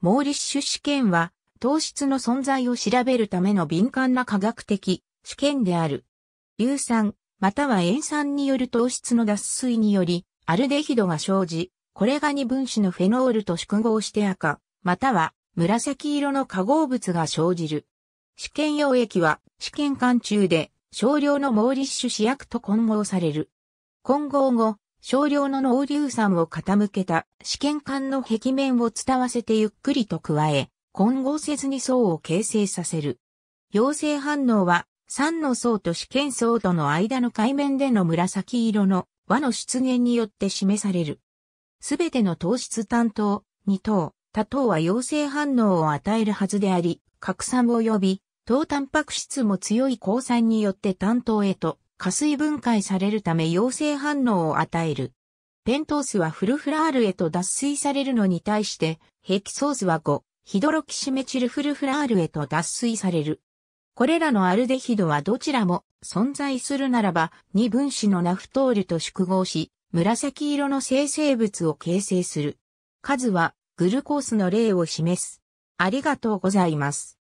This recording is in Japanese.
モーリッシュ試験は、糖質の存在を調べるための敏感な科学的試験である。硫酸、または塩酸による糖質の脱水により、アルデヒドが生じ、これが二分子のフェノールと縮合して赤、または紫色の化合物が生じる。試験溶液は試験管中で少量のモーリッシュ試薬と混合される。混合後、少量の濃硫酸を傾けた試験管の壁面を伝わせてゆっくりと加え、混合せずに層を形成させる。陽性反応は酸の層と試験層との間の海面での紫色の和の出現によって示される。すべての糖質担当、二糖、多糖は陽性反応を与えるはずであり、核酸呼び、糖タンパク質も強い抗酸によって担当へと加水分解されるため陽性反応を与える。ペントースはフルフラールへと脱水されるのに対して、ヘキソースは5、ヒドロキシメチルフルフラールへと脱水される。これらのアルデヒドはどちらも存在するならば、二分子のナフトールと縮合し、紫色の生成物を形成する。数はグルコースの例を示す。ありがとうございます。